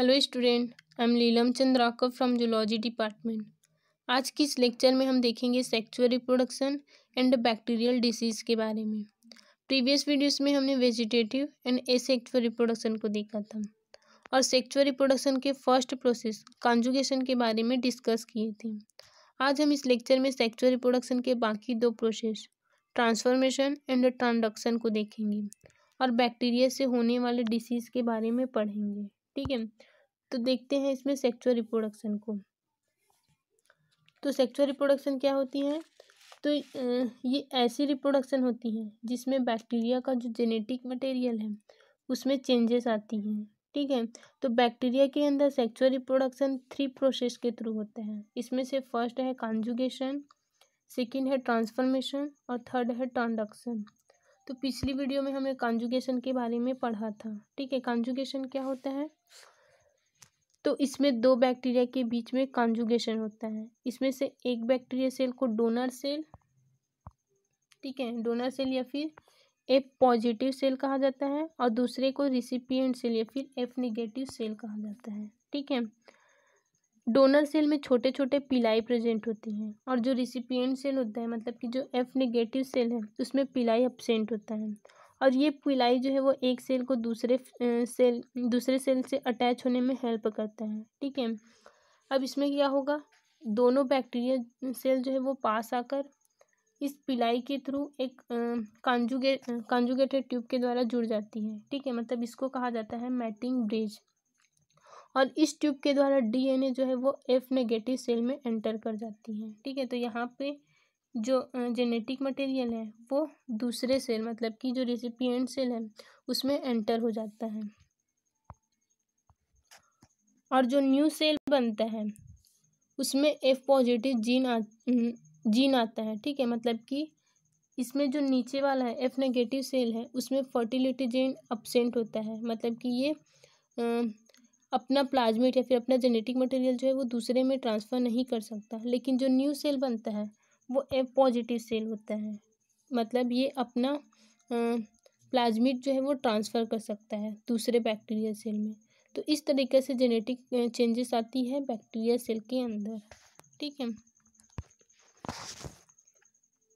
hello student I am Leelam Chand राकव from zoology department आज की इस लेक्चर में हम देखेंगे sexual reproduction and bacterial disease के बारे में प्रीवियस वीडियोस में हमने वेजिटेटिव एंड एसेक्चुअल रिप्रोडक्शन को देखा था और सेक्चुअल रिप्रोडक्शन के फर्स्ट प्रोसेस कॉन्जुगेशन के बारे में डिस्कस किए थे आज हम इस लेक्चर में सेक्चुअल रिप्रोडक्शन के बाकी दो प्रोसेस ट्रांसफॉर्मेशन एंड ट्रांडक्शन को देखेंगे और बैक्टीरिया से होने वाले डिसीज़ के बारे में पढ़ेंगे ठीक है तो देखते हैं इसमें सेक्चुअल रिप्रोडक्शन को तो सेक्चुअल रिप्रोडक्शन क्या होती है तो ये ऐसी रिप्रोडक्शन होती है जिसमें बैक्टीरिया का जो जेनेटिक मटेरियल है उसमें चेंजेस आती हैं ठीक है तो बैक्टीरिया के अंदर सेक्चुअल रिप्रोडक्शन थ्री प्रोसेस के थ्रू होता है इसमें से फर्स्ट है कॉन्जुगेशन सेकेंड है ट्रांसफॉर्मेशन और थर्ड है ट्रांडक्शन तो पिछली वीडियो में हमने कॉन्जुगेशन के बारे में पढ़ा था ठीक है कॉन्जुगेशन क्या होता है तो इसमें दो बैक्टीरिया के बीच में कॉन्जुगेशन होता है इसमें से एक बैक्टीरिया सेल को डोनर सेल ठीक है डोनर सेल या फिर एफ पॉजिटिव सेल कहा जाता है और दूसरे को रिसिपियंट सेल या फिर एफ निगेटिव सेल कहा जाता है ठीक है डोनर सेल में छोटे छोटे पिलाई प्रेजेंट होती हैं और जो रिसिपियन सेल होता है मतलब कि जो एफ नेगेटिव सेल है उसमें पिलाई अपसेंट होता है और ये पिलाई जो है वो एक सेल को दूसरे सेल दूसरे सेल से अटैच होने में हेल्प करता है ठीक है अब इसमें क्या होगा दोनों बैक्टीरिया सेल जो है वो पास आकर इस पिलाई के थ्रू एक कॉन्जुगेट कॉन्जुगेटेड ट्यूब के द्वारा जुड़ जाती है ठीक है मतलब इसको कहा जाता है मैटिंग ब्रिज और इस ट्यूब के द्वारा डीएनए जो है वो एफ नेगेटिव सेल में एंटर कर जाती है ठीक है तो यहाँ पे जो जेनेटिक मटेरियल है वो दूसरे सेल मतलब कि जो रेसिपियंट सेल है उसमें एंटर हो जाता है और जो न्यू सेल बनता है उसमें एफ पॉजिटिव जीन आ जीन आता है ठीक है मतलब कि इसमें जो नीचे वाला है एफ नेगेटिव सेल है उसमें फर्टिलिटी जीन अपसेंट होता है मतलब कि ये अपना प्लाज्मिट या फिर अपना जेनेटिक मटेरियल जो है वो दूसरे में ट्रांसफ़र नहीं कर सकता लेकिन जो न्यू सेल बनता है वो ए पॉजिटिव सेल होता है मतलब ये अपना प्लाज्मिट जो है वो ट्रांसफ़र कर सकता है दूसरे बैक्टीरिया सेल में तो इस तरीके से जेनेटिक चेंजेस आती है बैक्टीरिया सेल के अंदर ठीक है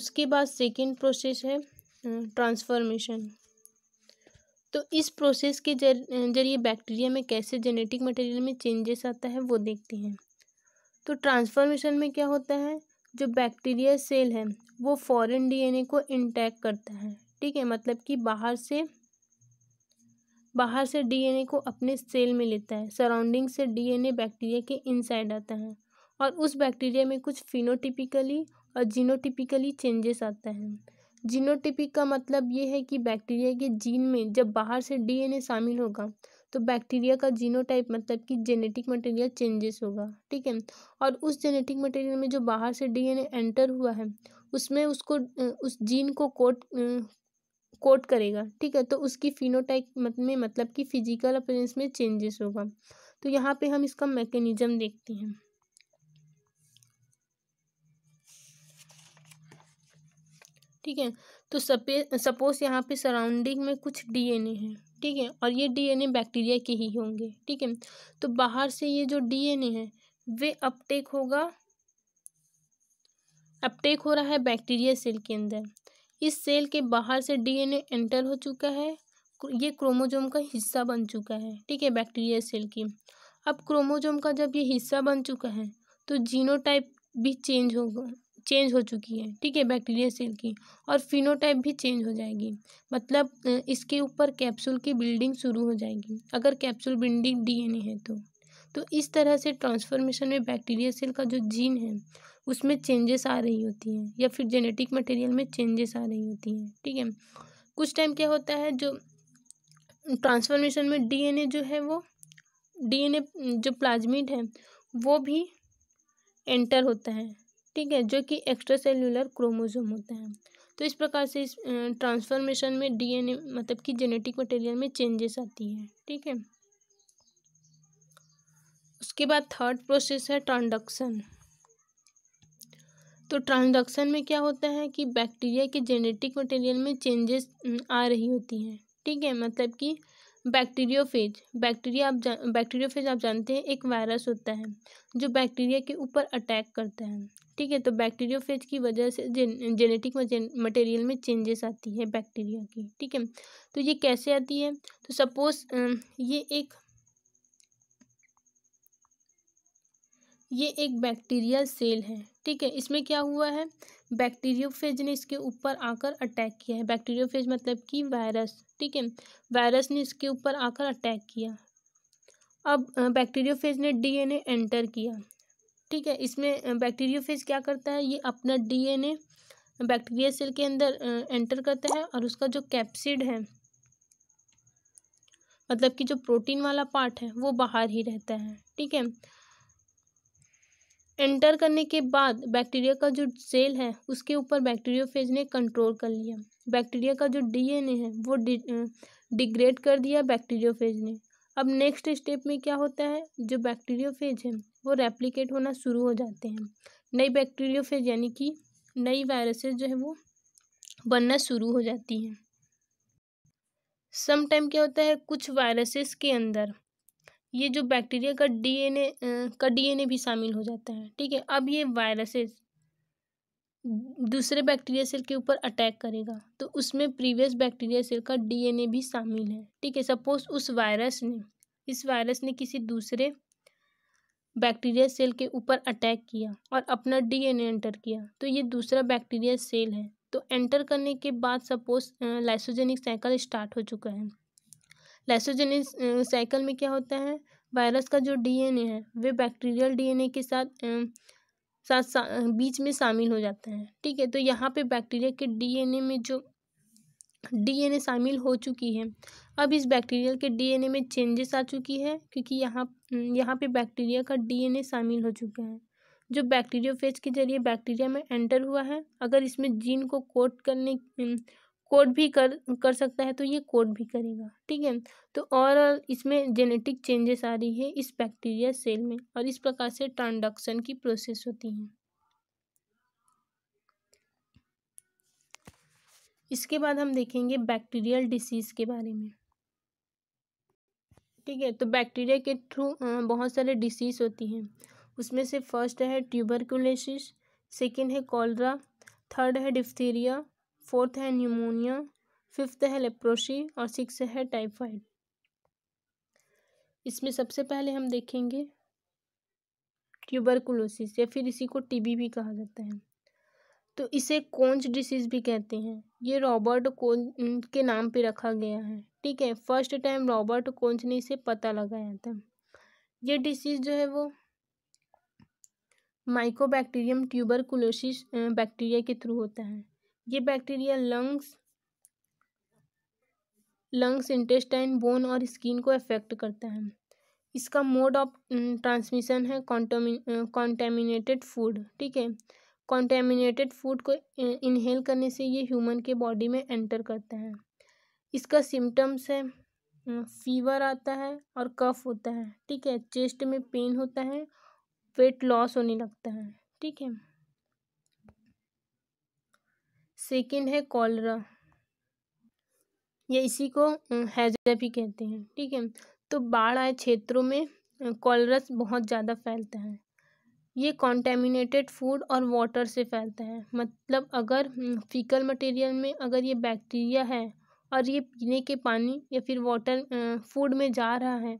उसके बाद सेकेंड प्रोसेस है ट्रांसफॉर्मेशन तो इस प्रोसेस के जरिए बैक्टीरिया में कैसे जेनेटिक मटेरियल में चेंजेस आता है वो देखते हैं तो ट्रांसफॉर्मेशन में क्या होता है जो बैक्टीरिया सेल है वो फॉरेन डीएनए को इंटैक्ट करता है ठीक है मतलब कि बाहर से बाहर से डीएनए को अपने सेल में लेता है सराउंडिंग से डीएनए बैक्टीरिया के इनसाइड आता है और उस बैक्टीरिया में कुछ फिनोटिपिकली और जीनोटिपिकली चेंजेस आता है जीनोटिपिक का मतलब ये है कि बैक्टीरिया के जीन में जब बाहर से डीएनए शामिल होगा तो बैक्टीरिया का जीनोटाइप मतलब कि जेनेटिक मटेरियल चेंजेस होगा ठीक है और उस जेनेटिक मटेरियल में जो बाहर से डीएनए एंटर हुआ है उसमें उसको उस जीन को कोट कोट करेगा ठीक है तो उसकी फिनोटाइप में मतलब कि फिजिकल अपेरेंस में चेंजेस होगा तो यहाँ पे हम इसका मैकेनिज्म देखते हैं ठीक है तो सपे सपोज यहाँ पे सराउंडिंग में कुछ डीएनए है ठीक है और ये डीएनए बैक्टीरिया के ही होंगे ठीक है तो बाहर से ये जो डीएनए है वे अपटेक होगा अपटेक हो रहा है बैक्टीरिया सेल के अंदर इस सेल के बाहर से डीएनए एंटर हो चुका है ये क्रोमोजोम का हिस्सा बन चुका है ठीक है बैक्टीरिया सेल की अब क्रोमोजोम का जब ये हिस्सा बन चुका है तो जीनोटाइप भी चेंज होगा चेंज हो चुकी है ठीक है बैक्टीरिया सेल की और फिनोटाइप भी चेंज हो जाएगी मतलब इसके ऊपर कैप्सूल की बिल्डिंग शुरू हो जाएगी अगर कैप्सूल बिल्डिंग डीएनए है तो तो इस तरह से ट्रांसफॉर्मेशन में बैक्टीरिया सेल का जो जीन है उसमें चेंजेस आ रही होती हैं या फिर जेनेटिक मटेरियल में चेंजेस आ रही होती हैं ठीक है कुछ टाइम क्या होता है जो ट्रांसफॉर्मेशन में डीएनए जो है वो डीएनए जो प्लाज्मिड है वो भी एंटर होता है ठीक है जो कि एक्स्ट्रा सेल्युलर क्रोमोजोम होता है तो इस प्रकार से इस ट्रांसफॉर्मेशन में डीएनए मतलब कि जेनेटिक मटेरियल में चेंजेस आती हैं ठीक है उसके बाद थर्ड प्रोसेस है ट्रांडक्शन तो ट्रांजक्शन में क्या होता है कि बैक्टीरिया के जेनेटिक मटेरियल में चेंजेस आ रही होती हैं ठीक है मतलब कि बैक्टीरियोफेज बैक्टीरिया आप बैक्टीरियोफेज आप जानते हैं एक वायरस होता है जो बैक्टीरिया के ऊपर अटैक करता है ठीक है तो बैक्टीरियोफेज की वजह से जेन, जेनेटिक मटेरियल में चेंजेस आती है बैक्टीरिया की ठीक है तो ये कैसे आती है तो सपोज ये एक ये एक बैक्टीरियल सेल है ठीक है इसमें क्या हुआ है बैक्टीरियोफेज ने इसके ऊपर आकर अटैक किया है बैक्टीरियोफेज मतलब कि वायरस ठीक है वायरस ने इसके ऊपर आकर अटैक किया अब बैक्टीरियोफेज ने डीएनए एंटर किया ठीक है इसमें बैक्टीरियोफेज क्या करता है ये अपना डीएनए बैक्टीरिया सेल के अंदर एंटर करता है और उसका जो कैप्सिड है मतलब कि जो प्रोटीन वाला पार्ट है वो बाहर ही रहता है ठीक है एंटर करने के बाद बैक्टीरिया का जो सेल है उसके ऊपर बैक्टीरियोफेज ने कंट्रोल कर लिया बैक्टीरिया का जो डीएनए है वो डिग्रेड कर दिया बैक्टीरियोफेज ने अब नेक्स्ट स्टेप में क्या होता है जो बैक्टीरियोफेज है वो रेप्लिकेट होना शुरू हो जाते हैं नई बैक्टीरियोफेज यानी कि नई वायरसेस जो है वो बनना शुरू हो जाती हैं समटाइम क्या होता है कुछ वायरसेस के अंदर ये जो बैक्टीरिया का डीएनए का डीएनए भी शामिल हो जाता है ठीक है अब ये वायरसेस दूसरे बैक्टीरिया सेल के ऊपर अटैक करेगा तो उसमें प्रीवियस बैक्टीरिया सेल का डीएनए भी शामिल है ठीक है सपोज उस वायरस ने इस वायरस ने किसी दूसरे बैक्टीरिया सेल के ऊपर अटैक किया और अपना डीएनए एंटर किया तो ये दूसरा बैक्टीरिया सेल है तो एंटर करने के बाद सपोज लाइसोजेनिक साइकिल स्टार्ट हो चुका है लाइसोजेनिक साइकिल में क्या होता है वायरस का जो डीएनए है वे बैक्टीरियल डीएनए के साथ साथ सा, बीच में शामिल हो जाता है ठीक है तो यहाँ पे बैक्टीरिया के डीएनए में जो डीएनए शामिल हो चुकी है अब इस बैक्टीरियल के डीएनए में चेंजेस आ चुकी है क्योंकि यहाँ यहाँ पे बैक्टीरिया का डीएनए शामिल हो चुका है जो बैक्टीरियोफेज के जरिए बैक्टीरिया में एंटर हुआ है अगर इसमें जीन को कोट करने कोड भी कर कर सकता है तो ये कोड भी करेगा ठीक है तो और इसमें जेनेटिक चेंजेस आ रही है इस बैक्टीरिया सेल में और इस प्रकार से ट्रांडक्शन की प्रोसेस होती है इसके बाद हम देखेंगे बैक्टीरियल डिसीज़ के बारे में ठीक है तो बैक्टीरिया के थ्रू बहुत सारे डिसीज़ होती हैं उसमें से फर्स्ट है ट्यूबरकुलेसिस सेकेंड है कॉलरा थर्ड है डिफ्थीरिया फोर्थ है न्यूमोनिया फिफ्थ है लेप्रोसी और सिक्स है टाइफाइड इसमें सबसे पहले हम देखेंगे ट्यूबरकुलोसिस या फिर इसी को टीबी भी कहा जाता है तो इसे कोंच डिसीज़ भी कहते हैं ये रॉबर्ट कोन के नाम पे रखा गया है ठीक है फर्स्ट टाइम रॉबर्ट कोंच ने इसे पता लगाया था ये डिसीज़ जो है वो माइकोबैक्टीरियम ट्यूबरकुलोसिस बैक्टीरिया के थ्रू होता है ये bacteria lungs lungs intestine bone और स्किन को अफेक्ट करता है इसका मोड ऑफ ट्रांसमिशन है कॉन्टेमिनेटेड फूड ठीक है कॉन्टेमिनेटेड फूड को इनहेल करने से ये ह्यूमन के बॉडी में एंटर करता है इसका सिम्टम्स है फीवर आता है और कफ होता है ठीक है चेस्ट में पेन होता है वेट लॉस होने लगता है ठीक है सेकेंड है कॉलरा या इसी को हैजा भी कहते हैं ठीक है तो बाढ़ आए क्षेत्रों में कॉलरस बहुत ज़्यादा फैलता है ये कॉन्टेमिनेटेड फूड और वाटर से फैलता है मतलब अगर फीकल हम्म, मटेरियल में अगर ये बैक्टीरिया है और ये पीने के पानी या फिर वाटर फूड में जा रहा है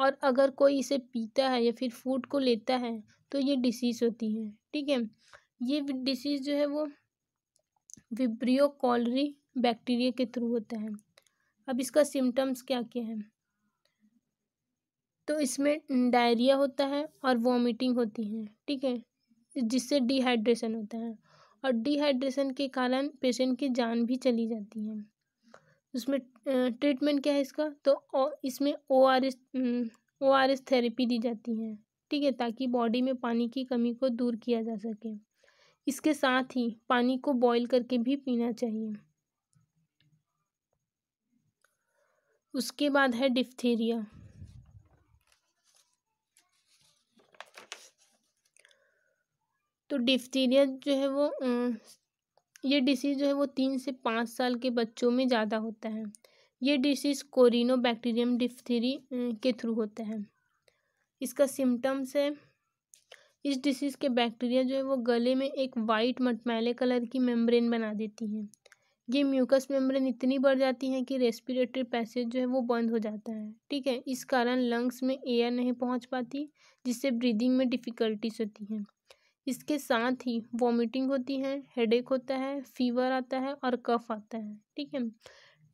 और अगर कोई इसे पीता है या फिर फूड को लेता है तो ये डिसीज़ होती है ठीक है ये डिसीज़ जो है वो विब्रियो कॉलरी बैक्टीरिया के थ्रू होता है अब इसका सिम्टम्स क्या क्या है तो इसमें डायरिया होता है और वॉमिटिंग होती है ठीक है जिससे डिहाइड्रेशन होता है और डिहाइड्रेशन के कारण पेशेंट की जान भी चली जाती है उसमें ट्रीटमेंट क्या है इसका तो इसमें O R S O R S therapy दी जाती है ठीक है ताकि बॉडी में पानी की कमी को दूर किया जा सके इसके साथ ही पानी को बॉईल करके भी पीना चाहिए उसके बाद है डिफ्थीरिया तो डिफ्थीरिया जो है वो ये डिसीज़ जो है वो तीन से पाँच साल के बच्चों में ज़्यादा होता है ये डिसीज़ कोरिनो बैक्टीरियम डिफ्थीरी के थ्रू होता है इसका सिम्टम्स है इस डिसीज़ के बैक्टीरिया जो है वो गले में एक वाइट मटमैले कलर की मेम्ब्रेन बना देती हैं ये म्यूकस मेम्ब्रेन इतनी बढ़ जाती है कि रेस्पिरेटरी पैसेज जो है वो बंद हो जाता है ठीक है इस कारण लंग्स में एयर नहीं पहुंच पाती जिससे ब्रीदिंग में डिफ़िकल्टीज होती हैं इसके साथ ही वॉमिटिंग होती है हेडेक होता है फीवर आता है और कफ आता है ठीक है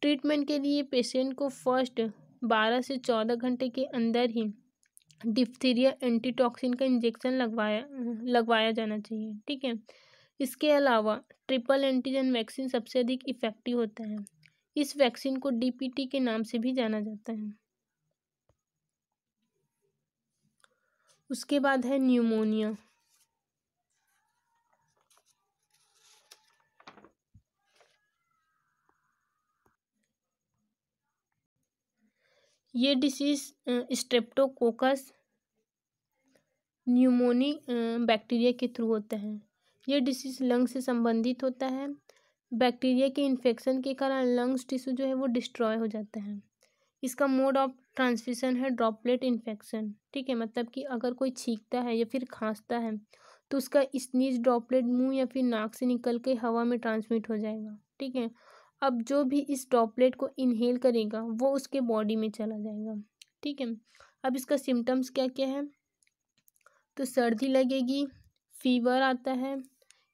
ट्रीटमेंट के लिए पेशेंट को फर्स्ट बारह से चौदह घंटे के अंदर ही डिप्थीरिया एंटीटॉक्सिन का इंजेक्शन लगवाया लगवाया जाना चाहिए ठीक है इसके अलावा ट्रिपल एंटीजन वैक्सीन सबसे अधिक इफेक्टिव होता है इस वैक्सीन को डीपीटी के नाम से भी जाना जाता है उसके बाद है न्यूमोनिया ये डिसीज स्ट्रेप्टोकोकस न्यूमोनी बैक्टीरिया के थ्रू होता है यह डिसीज लंग से संबंधित होता है बैक्टीरिया के इन्फेक्शन के कारण लंग्स टिश्यू जो है वो डिस्ट्रॉय हो जाता है इसका मोड ऑफ ट्रांसमिशन है ड्रॉपलेट इन्फेक्शन ठीक है मतलब कि अगर कोई छींकता है या फिर खांसता है तो उसका स्नीज ड्रॉपलेट मुंह या फिर नाक से निकल के हवा में ट्रांसमिट हो जाएगा ठीक है अब जो भी इस ड्रॉपलेट को इनहेल करेगा वो उसके बॉडी में चला जाएगा ठीक है अब इसका सिम्टम्स क्या क्या है तो सर्दी लगेगी फीवर आता है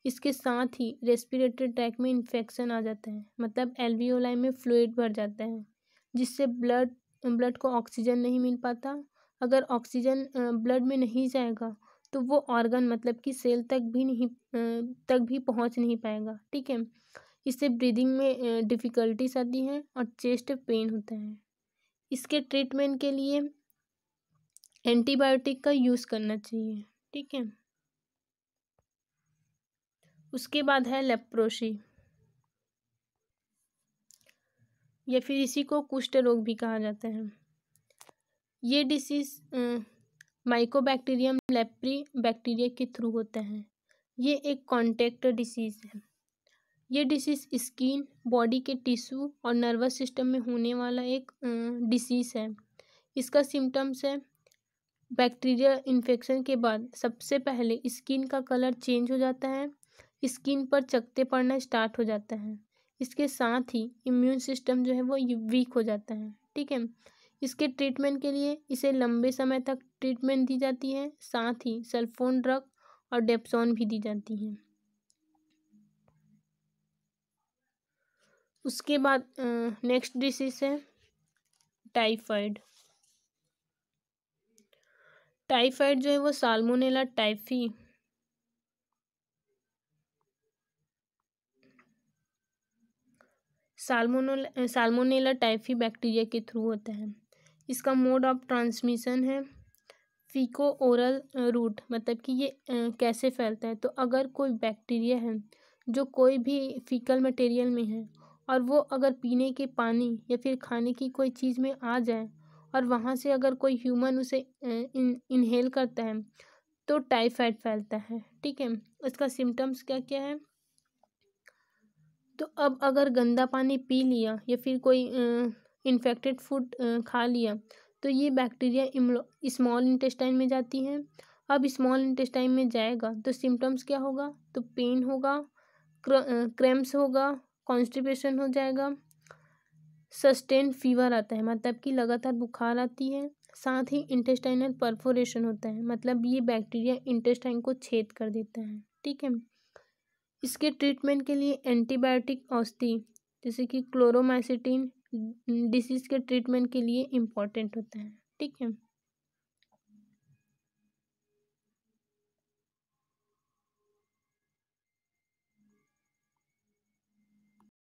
इसके साथ ही रेस्पिरेटरी ट्रैक में इन्फेक्शन आ जाता है मतलब एलवीओलाई में फ्लूड भर जाता है जिससे ब्लड ब्लड को ऑक्सीजन नहीं मिल पाता अगर ऑक्सीजन ब्लड में नहीं जाएगा तो वो ऑर्गन मतलब कि सेल तक भी नहीं तक भी पहुंच नहीं पाएगा ठीक है इससे ब्रीदिंग में डिफ़िकल्टीस आती हैं और चेस्ट पेन होता है इसके ट्रीटमेंट के लिए एंटीबायोटिक का यूज़ करना चाहिए ठीक है उसके बाद है लेप्रोशी या फिर इसी को कुष्ठ रोग भी कहा जाता है ये डिसीज़ माइकोबैक्टीरियम लेप्री बैक्टीरिया के थ्रू होता है ये एक कॉन्टेक्ट डिसीज़ है ये डिसीज़ स्किन बॉडी के टिश्यू और नर्वस सिस्टम में होने वाला एक डिसीज़ है इसका सिम्टम्स है बैक्टीरिया इन्फेक्शन के बाद सबसे पहले स्किन का कलर चेंज हो जाता है स्किन पर चकते पड़ना स्टार्ट हो जाता है इसके साथ ही इम्यून सिस्टम जो है वो वीक हो जाता है ठीक है इसके ट्रीटमेंट के लिए इसे लंबे समय तक ट्रीटमेंट दी जाती है साथ ही सल्फोन ड्रग और डेप्सोन भी दी जाती है उसके बाद नेक्स्ट डिसीज है टाइफाइड टाइफाइड जो है वो salmonella typhi salmonella salmonella typhi bacteria के थ्रू होता है इसका मोड ऑफ ट्रांसमिशन है फीको ओरल रूट मतलब कि ये कैसे फैलता है तो अगर कोई बैक्टीरिया है जो कोई भी फीकल मटेरियल में है और वो अगर पीने के पानी या फिर खाने की कोई चीज़ में आ जाए और वहाँ से अगर कोई ह्यूमन उसे इन, इनहेल करता है तो टाइफाइड फैलता है ठीक है इसका सिम्टम्स क्या क्या है तो अब अगर गंदा पानी पी लिया या फिर कोई इन्फेक्टेड फूड खा लिया तो ये बैक्टीरिया स्मॉल इंटेस्टाइन में जाती है अब स्मॉल इंटेस्टाइन में जाएगा तो सिम्टम्स क्या होगा तो पेन होगा क्र, होगा कॉन्स्टिपेशन हो जाएगा सस्टेन फीवर आता है मतलब कि लगातार बुखार आती है साथ ही इंटेस्टाइनल परफोरेशन होता है मतलब ये बैक्टीरिया इंटेस्टाइन को छेद कर देता है ठीक है इसके ट्रीटमेंट के लिए एंटीबायोटिक औषधि जैसे कि क्लोरोमाइसिटीन डिसीज़ के ट्रीटमेंट के लिए इम्पॉर्टेंट होता है ठीक है